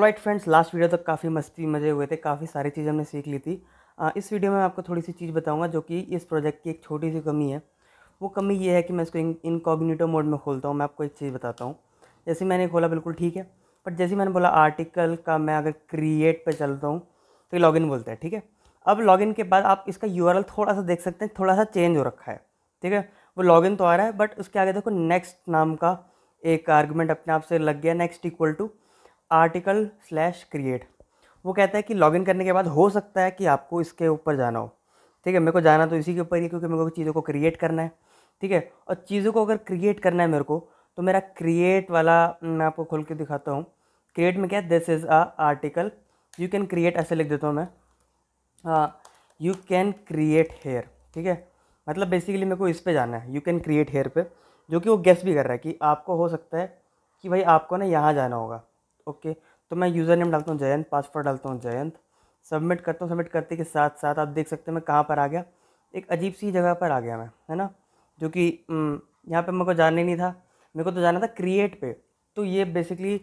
right friends last video तक काफ़ी मस्ती मज़े हुए थे काफ़ी सारी चीज़ हमने सीख ली थी आ, इस वीडियो में आपको थोड़ी सी चीज़ बताऊंगा जो कि इस प्रोजेक्ट की एक छोटी सी कमी है वो कमी ये है कि मैं इसको इनकॉग्निटो मोड में खोलता हूँ मैं आपको एक चीज़ बताता हूँ जैसे मैंने खोला बिल्कुल ठीक है बट जैसे मैंने बोला आर्टिकल का मैं अगर क्रिएट पर चलता हूँ तो इन बोलता है ठीक है अब लॉगिन के बाद आप इसका यू थोड़ा सा देख सकते हैं थोड़ा सा चेंज हो रखा है ठीक है वो लॉगिन तो आ रहा है बट उसके आगे देखो नेक्स्ट नाम का एक आर्गूमेंट अपने आप से लग गया next equal to article slash create वो कहता है कि लॉगिन करने के बाद हो सकता है कि आपको इसके ऊपर जाना हो ठीक है मेरे को जाना तो इसी के ऊपर ही क्योंकि मेरे को चीज़ों को क्रिएट करना है ठीक है और चीज़ों को अगर क्रिएट करना है मेरे को तो मेरा क्रिएट वाला मैं आपको खोल के दिखाता हूँ क्रिएट में क्या this is a article you can create ऐसे लिख देता हूँ मैं हाँ यू कैन क्रिएट हेयर ठीक है मतलब बेसिकली मेरे को इस पे जाना है यू कैन क्रिएट हेयर पे जो कि वो गेस भी कर रहा है कि आपको हो सकता है कि भाई आपको ना यहाँ जाना होगा ओके तो मैं यूज़र नेम डालता हूँ जयंत पासवर्ड डालता हूँ जयंत सबमिट करता हूँ सबमिट करते के साथ साथ आप देख सकते हैं मैं कहाँ पर आ गया एक अजीब सी जगह पर आ गया मैं है ना जो कि यहाँ पर मेरे को जाने नहीं था मेरे को तो जाना था क्रिएट पर तो ये बेसिकली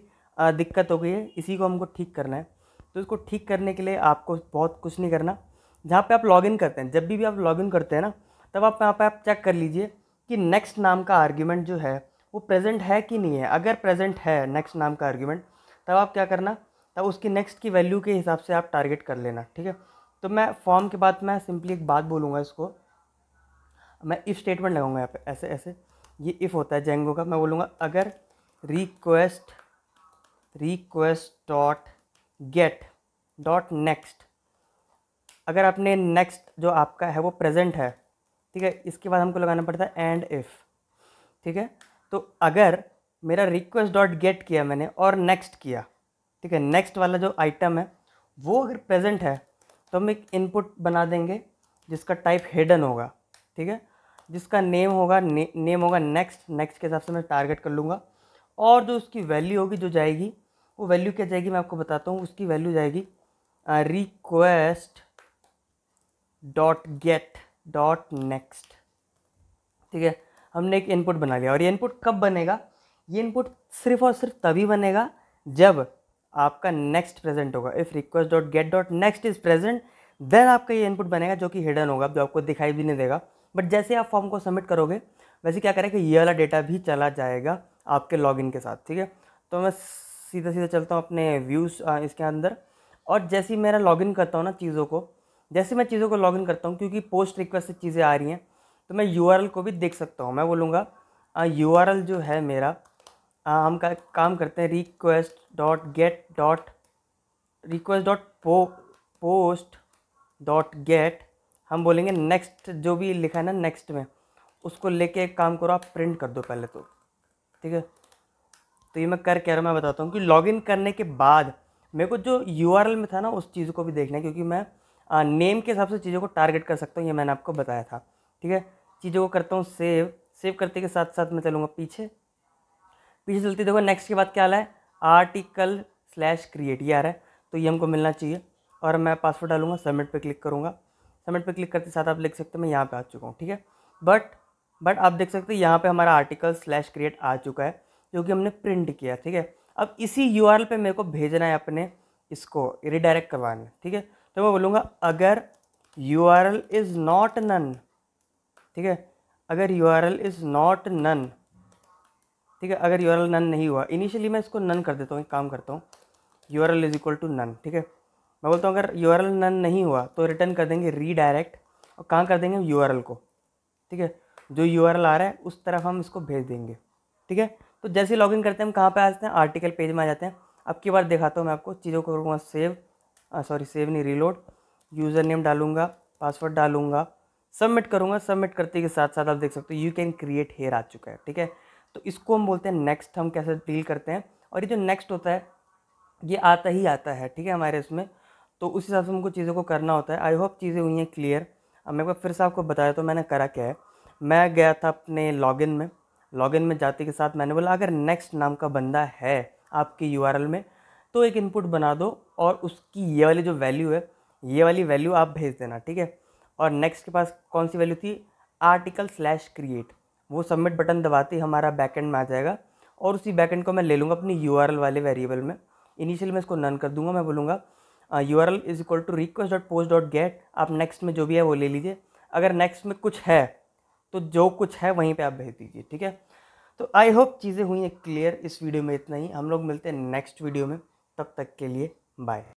दिक्कत हो गई है इसी को हमको ठीक करना है तो इसको ठीक करने के लिए आपको बहुत कुछ नहीं करना जहाँ पे आप लॉगिन करते हैं जब भी भी आप लॉगिन करते हैं ना तब आप यहाँ पे आप चेक कर लीजिए कि नेक्स्ट नाम का आर्ग्यूमेंट जो है वो प्रेजेंट है कि नहीं है अगर प्रेजेंट है नेक्स्ट नाम का आर्ग्यूमेंट तब आप क्या करना तब उसकी नेक्स्ट की वैल्यू के हिसाब से आप टारगेट कर लेना ठीक है तो मैं फॉर्म के बाद मैं सिंपली एक बात बोलूँगा इसको मैं इफ़ स्टेटमेंट लगाऊंगा यहाँ पे ऐसे ऐसे ये इफ़ होता है जेंगो का मैं बोलूँगा अगर request request dot get dot next अगर आपने नेक्स्ट जो आपका है वो प्रेजेंट है ठीक है इसके बाद हमको लगाना पड़ता है एंड इफ़ ठीक है तो अगर मेरा रिक्वेस्ट डॉट गेट किया मैंने और नेक्स्ट किया ठीक है नेक्स्ट वाला जो आइटम है वो अगर प्रेजेंट है तो हम एक इनपुट बना देंगे जिसका टाइप हेडन होगा ठीक है जिसका नेम होगा ने, नेम होगा नेक्स्ट नेक्स्ट के हिसाब से मैं टारगेट कर लूँगा और जो उसकी वैल्यू होगी जो जाएगी वो वैल्यू क्या जाएगी मैं आपको बताता हूँ उसकी वैल्यू जाएगी request dot get dot next ठीक है हमने एक इनपुट बना लिया और ये इनपुट कब बनेगा ये इनपुट सिर्फ और सिर्फ तभी बनेगा जब आपका नेक्स्ट प्रेजेंट होगा if request dot get dot next is present then आपका ये इनपुट बनेगा जो कि हिडन होगा जो आपको दिखाई भी नहीं देगा बट जैसे आप फॉर्म को सबमिट करोगे वैसे क्या करेगा ये वाला डेटा भी चला जाएगा आपके लॉगिन के साथ ठीक है तो मैं सीधा सीधा चलता हूँ अपने व्यूज़ इसके अंदर और जैसे ही मेरा लॉगिन करता हूँ ना चीज़ों को जैसे मैं चीज़ों को लॉगिन करता हूँ क्योंकि पोस्ट रिक्वेस्ट से चीज़ें आ रही हैं तो मैं यू को भी देख सकता हूँ मैं बोलूँगा यू जो है मेरा हम का, काम करते हैं request dot get dot request dot po post dot get हम बोलेंगे नेक्स्ट जो भी लिखा है ना नेक्स्ट में उसको लेके एक काम करो आप प्रिंट कर दो पहले तो ठीक है तो ये मैं कर कह रहा हूँ मैं बताता हूँ कि लॉगिन करने के बाद मेरे को जो यू में था ना उस चीज़ को भी देखना है क्योंकि मैं आ, नेम के हिसाब से चीज़ों को टारगेट कर सकता हूँ ये मैंने आपको बताया था ठीक है चीज़ों को करता हूँ सेव सेव करते के साथ साथ मैं चलूँगा पीछे पीछे चलते देखो नेक्स्ट के बाद क्या आ रहा है आर्टिकल स्लैश क्रिएट ये आ रहा है तो ये हमको मिलना चाहिए और मैं पासवर्ड डालूंगा सबमिट पे क्लिक करूँगा सबमिट पे क्लिक करते साथ आप देख सकते हो मैं यहाँ पे आ चुका हूँ ठीक है बट बट आप देख सकते हो यहाँ पे हमारा आर्टिकल स्लैश क्रिएट आ चुका है जो कि हमने प्रिंट किया ठीक है अब इसी यू आर पर मेरे को भेजना है अपने इसको रिडायरेक्ट करवाना ठीक है तो मैं बोलूँगा अगर U R L is not null ठीक है अगर U R L is not null ठीक है अगर यू नन नहीं हुआ इनिशियली मैं इसको नन कर देता हूँ एक काम करता हूँ U is equal to null ठीक है मैं बोलता हूँ अगर यू नन नहीं हुआ तो रिटर्न कर देंगे रीडायरेक्ट और कहाँ कर देंगे यू को ठीक है जो यू आ रहा है उस तरफ हम इसको भेज देंगे ठीक है तो जैसे लॉगिन करते हैं हम कहाँ पर आ जाते हैं आर्टिकल पेज में आ जाते हैं अब की बार दिखाता हूँ मैं आपको चीज़ों को करूँगा सेव सॉरी सेव नहीं रीलोड यूज़र नेम डालूंगा पासवर्ड डालूंगा सबमिट करूँगा सबमिट करते के साथ साथ आप देख सकते हो यू कैन क्रिएट हेयर आ चुका है ठीक है तो इसको हम बोलते हैं नेक्स्ट हम कैसे डील करते हैं और ये जो नेक्स्ट होता है ये आता ही आता है ठीक है हमारे इसमें तो उस हिसाब से हमको चीज़ों को करना होता है आई होप चीज़ें हुई हैं क्लियर अब मेरे को फिर से आपको बताया तो मैंने करा क्या है मैं गया था अपने लॉगिन में लॉगिन में जाते के साथ मैंने बोला अगर नेक्स्ट नाम का बंदा है आपके यू में तो एक इनपुट बना दो और उसकी ये वाली जो वैल्यू है ये वाली वैल्यू आप भेज देना ठीक है और नेक्स्ट के पास कौन सी वैल्यू थी आर्टिकल स्लैश क्रिएट वो सबमिट बटन दबाते ही हमारा बैकेंड में आ जाएगा और उसी बैकेंड को मैं ले लूँगा अपनी यू वाले वेरिएबल में इनिशियल में इसको नन कर दूंगा मैं बोलूँगा U R L is equal to request dot post dot get आप नेक्स्ट में जो भी है वो ले लीजिए अगर नेक्स्ट में कुछ है तो जो कुछ है वहीं पर आप भेज दीजिए ठीक है तो आई होप चीज़ें हुई हैं क्लियर इस वीडियो में इतना ही हम लोग मिलते हैं नेक्स्ट वीडियो में तब तक के लिए बाय